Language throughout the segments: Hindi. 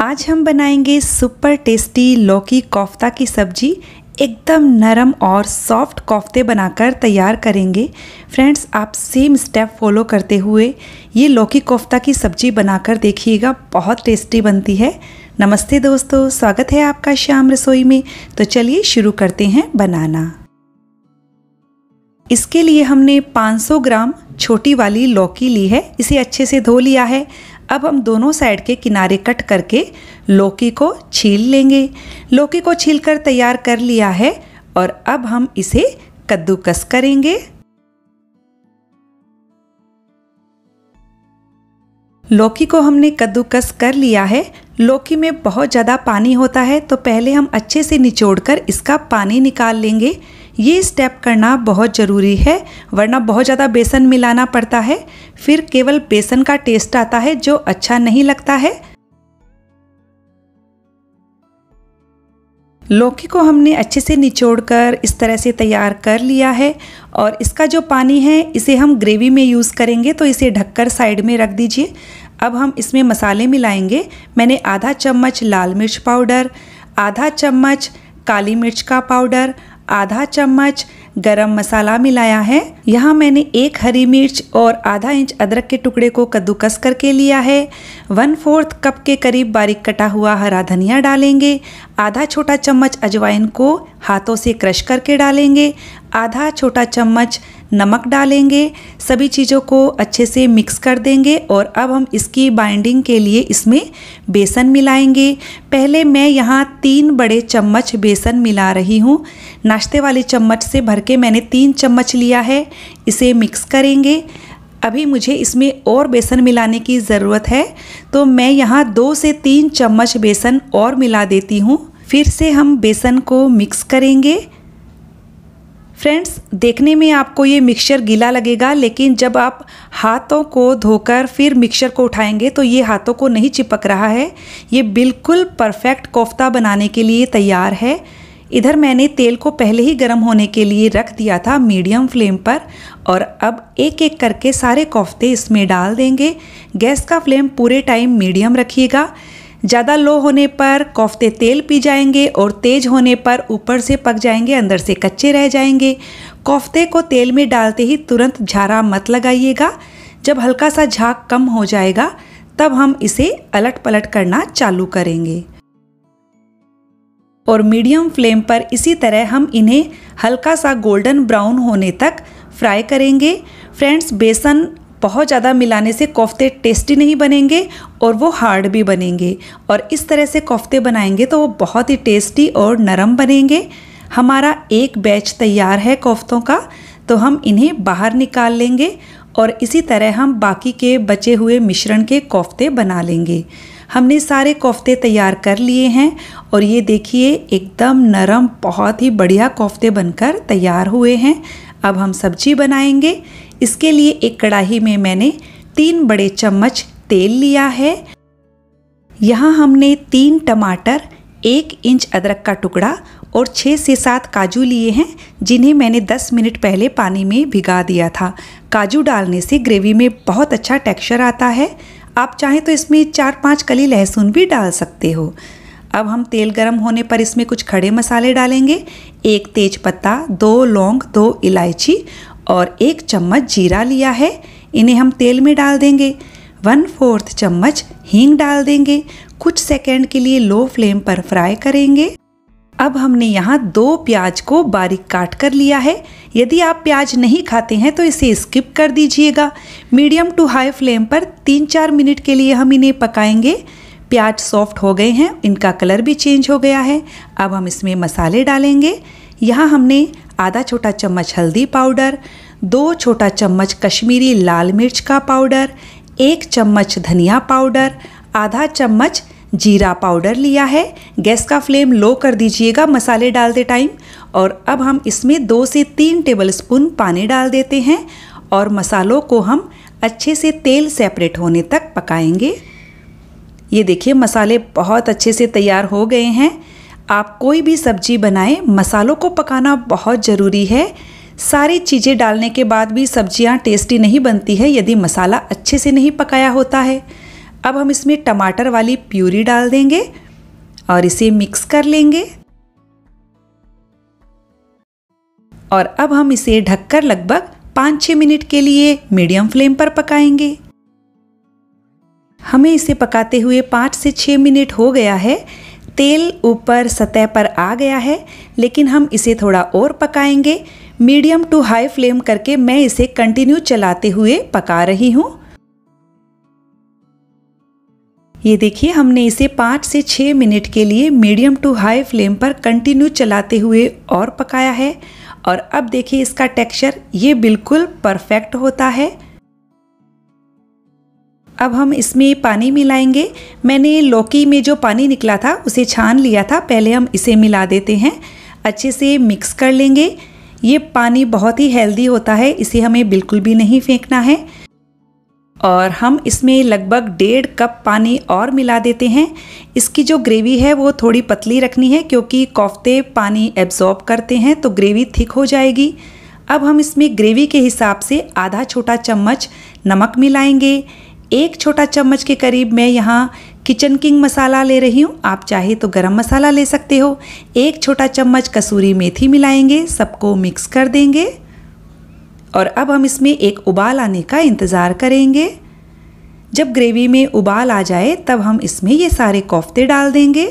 आज हम बनाएंगे सुपर टेस्टी लौकी कोफ्ता की सब्जी एकदम नरम और सॉफ्ट कोफ्ते बनाकर तैयार करेंगे फ्रेंड्स आप सेम स्टेप फॉलो करते हुए ये लौकी कोफ्ता की सब्जी बनाकर देखिएगा बहुत टेस्टी बनती है नमस्ते दोस्तों स्वागत है आपका श्याम रसोई में तो चलिए शुरू करते हैं बनाना इसके लिए हमने 500 ग्राम छोटी वाली लौकी ली है इसे अच्छे से धो लिया है अब हम दोनों साइड के किनारे कट करके लौकी को छील लेंगे लौकी को छील कर तैयार कर लिया है और अब हम इसे कद्दूकस करेंगे लौकी को हमने कद्दूकस कर लिया है लौकी में बहुत ज़्यादा पानी होता है तो पहले हम अच्छे से निचोड़ कर इसका पानी निकाल लेंगे ये स्टेप करना बहुत ज़रूरी है वरना बहुत ज़्यादा बेसन मिलाना पड़ता है फिर केवल बेसन का टेस्ट आता है जो अच्छा नहीं लगता है लौकी को हमने अच्छे से निचोड़कर इस तरह से तैयार कर लिया है और इसका जो पानी है इसे हम ग्रेवी में यूज़ करेंगे तो इसे ढककर साइड में रख दीजिए अब हम इसमें मसाले मिलाएंगे मैंने आधा चम्मच लाल मिर्च पाउडर आधा चम्मच काली मिर्च का पाउडर आधा चम्मच गरम मसाला मिलाया है यहाँ मैंने एक हरी मिर्च और आधा इंच अदरक के टुकड़े को कद्दूकस करके लिया है वन फोर्थ कप के करीब बारीक कटा हुआ हरा धनिया डालेंगे आधा छोटा चम्मच अजवाइन को हाथों से क्रश करके डालेंगे आधा छोटा चम्मच नमक डालेंगे सभी चीज़ों को अच्छे से मिक्स कर देंगे और अब हम इसकी बाइंडिंग के लिए इसमें बेसन मिलाएंगे पहले मैं यहाँ तीन बड़े चम्मच बेसन मिला रही हूँ नाश्ते वाले चम्मच से भर करके मैंने तीन चम्मच लिया है इसे मिक्स करेंगे अभी मुझे इसमें और बेसन मिलाने की ज़रूरत है तो मैं यहाँ दो से तीन चम्मच बेसन और मिला देती हूँ फिर से हम बेसन को मिक्स करेंगे फ्रेंड्स देखने में आपको ये मिक्सचर गीला लगेगा लेकिन जब आप हाथों को धोकर फिर मिक्सचर को उठाएंगे तो ये हाथों को नहीं चिपक रहा है ये बिल्कुल परफेक्ट कोफ्ता बनाने के लिए तैयार है इधर मैंने तेल को पहले ही गर्म होने के लिए रख दिया था मीडियम फ्लेम पर और अब एक एक करके सारे कोफ्ते इसमें डाल देंगे गैस का फ्लेम पूरे टाइम मीडियम रखिएगा ज़्यादा लो होने पर कोफ्ते तेल पी जाएंगे और तेज होने पर ऊपर से पक जाएंगे अंदर से कच्चे रह जाएंगे कोफ्ते को तेल में डालते ही तुरंत झारा मत लगाइएगा जब हल्का सा झाग कम हो जाएगा तब हम इसे अलट पलट करना चालू करेंगे और मीडियम फ्लेम पर इसी तरह हम इन्हें हल्का सा गोल्डन ब्राउन होने तक फ्राई करेंगे फ्रेंड्स बेसन बहुत ज़्यादा मिलाने से कोफ्ते टेस्टी नहीं बनेंगे और वो हार्ड भी बनेंगे और इस तरह से कोफ्ते बनाएंगे तो वो बहुत ही टेस्टी और नरम बनेंगे हमारा एक बैच तैयार है कोफ्तों का तो हम इन्हें बाहर निकाल लेंगे और इसी तरह हम बाकी के बचे हुए मिश्रण के कोफ्ते बना लेंगे हमने सारे कोफ्ते तैयार कर लिए हैं और ये देखिए एकदम नरम बहुत ही बढ़िया कोफ्ते बनकर तैयार हुए हैं अब हम सब्जी बनाएंगे इसके लिए एक कढ़ाही में मैंने तीन बड़े चम्मच तेल लिया है यहाँ हमने तीन टमाटर एक इंच अदरक का टुकड़ा और छः से सात काजू लिए हैं जिन्हें मैंने 10 मिनट पहले पानी में भिगा दिया था काजू डालने से ग्रेवी में बहुत अच्छा टेक्सचर आता है आप चाहें तो इसमें चार पाँच कली लहसुन भी डाल सकते हो अब हम तेल गरम होने पर इसमें कुछ खड़े मसाले डालेंगे एक तेज पत्ता दो लौंग दो इलायची और एक चम्मच जीरा लिया है इन्हें हम तेल में डाल देंगे वन फोर्थ चम्मच हींग डाल देंगे कुछ सेकेंड के लिए लो फ्लेम पर फ्राई करेंगे अब हमने यहाँ दो प्याज को बारीक काट कर लिया है यदि आप प्याज नहीं खाते हैं तो इसे स्किप कर दीजिएगा मीडियम टू हाई फ्लेम पर तीन चार मिनट के लिए हम इन्हें पकाएंगे प्याज सॉफ्ट हो गए हैं इनका कलर भी चेंज हो गया है अब हम इसमें मसाले डालेंगे यहाँ हमने आधा छोटा चम्मच हल्दी पाउडर दो छोटा चम्मच कश्मीरी लाल मिर्च का पाउडर एक चम्मच धनिया पाउडर आधा चम्मच जीरा पाउडर लिया है गैस का फ्लेम लो कर दीजिएगा मसाले डालते टाइम और अब हम इसमें दो से तीन टेबलस्पून पानी डाल देते हैं और मसालों को हम अच्छे से तेल सेपरेट होने तक पकाएंगे ये देखिए मसाले बहुत अच्छे से तैयार हो गए हैं आप कोई भी सब्जी बनाएं मसालों को पकाना बहुत ज़रूरी है सारी चीज़ें डालने के बाद भी सब्जियां टेस्टी नहीं बनती है यदि मसाला अच्छे से नहीं पकाया होता है अब हम इसमें टमाटर वाली प्यूरी डाल देंगे और इसे मिक्स कर लेंगे और अब हम इसे ढककर लगभग पाँच छः मिनट के लिए मीडियम फ्लेम पर पकाएंगे हमें इसे पकाते हुए पाँच से छः मिनट हो गया है तेल ऊपर सतह पर आ गया है लेकिन हम इसे थोड़ा और पकाएंगे मीडियम टू हाई फ्लेम करके मैं इसे कंटिन्यू चलाते हुए पका रही हूँ ये देखिए हमने इसे पाँच से छः मिनट के लिए मीडियम टू हाई फ्लेम पर कंटिन्यू चलाते हुए और पकाया है और अब देखिए इसका टेक्सचर ये बिल्कुल परफेक्ट होता है अब हम इसमें पानी मिलाएंगे मैंने लौकी में जो पानी निकला था उसे छान लिया था पहले हम इसे मिला देते हैं अच्छे से मिक्स कर लेंगे ये पानी बहुत ही हेल्दी होता है इसे हमें बिल्कुल भी नहीं फेंकना है और हम इसमें लगभग डेढ़ कप पानी और मिला देते हैं इसकी जो ग्रेवी है वो थोड़ी पतली रखनी है क्योंकि कोफ्ते पानी एब्जॉर्ब करते हैं तो ग्रेवी थिक हो जाएगी अब हम इसमें ग्रेवी के हिसाब से आधा छोटा चम्मच नमक मिलाएंगे एक छोटा चम्मच के करीब मैं यहाँ किचन किंग मसाला ले रही हूँ आप चाहे तो गरम मसाला ले सकते हो एक छोटा चम्मच कसूरी मेथी मिलाएंगे सबको मिक्स कर देंगे और अब हम इसमें एक उबाल आने का इंतज़ार करेंगे जब ग्रेवी में उबाल आ जाए तब हम इसमें ये सारे कोफ्ते डाल देंगे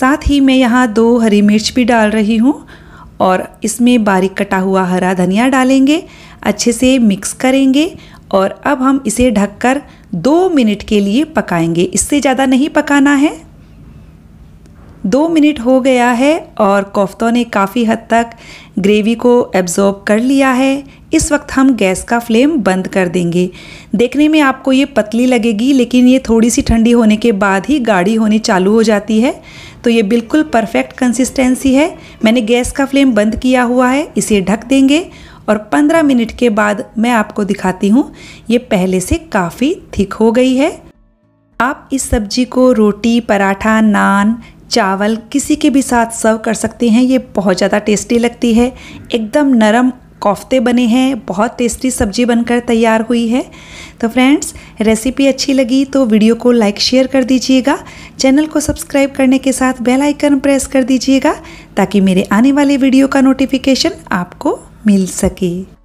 साथ ही मैं यहाँ दो हरी मिर्च भी डाल रही हूँ और इसमें बारीक कटा हुआ हरा धनिया डालेंगे अच्छे से मिक्स करेंगे और अब हम इसे ढककर दो मिनट के लिए पकाएंगे इससे ज़्यादा नहीं पकाना है दो मिनट हो गया है और कोफ्तों ने काफ़ी हद तक ग्रेवी को एब्जॉर्ब कर लिया है इस वक्त हम गैस का फ्लेम बंद कर देंगे देखने में आपको ये पतली लगेगी लेकिन ये थोड़ी सी ठंडी होने के बाद ही गाढ़ी होनी चालू हो जाती है तो ये बिल्कुल परफेक्ट कंसिस्टेंसी है मैंने गैस का फ्लेम बंद किया हुआ है इसे ढक देंगे और 15 मिनट के बाद मैं आपको दिखाती हूँ ये पहले से काफ़ी थिक हो गई है आप इस सब्जी को रोटी पराठा नान चावल किसी के भी साथ सर्व कर सकते हैं ये बहुत ज़्यादा टेस्टी लगती है एकदम नरम कोफ्ते बने हैं बहुत टेस्टी सब्जी बनकर तैयार हुई है तो फ्रेंड्स रेसिपी अच्छी लगी तो वीडियो को लाइक शेयर कर दीजिएगा चैनल को सब्सक्राइब करने के साथ बेल आइकन प्रेस कर दीजिएगा ताकि मेरे आने वाले वीडियो का नोटिफिकेशन आपको मिल सके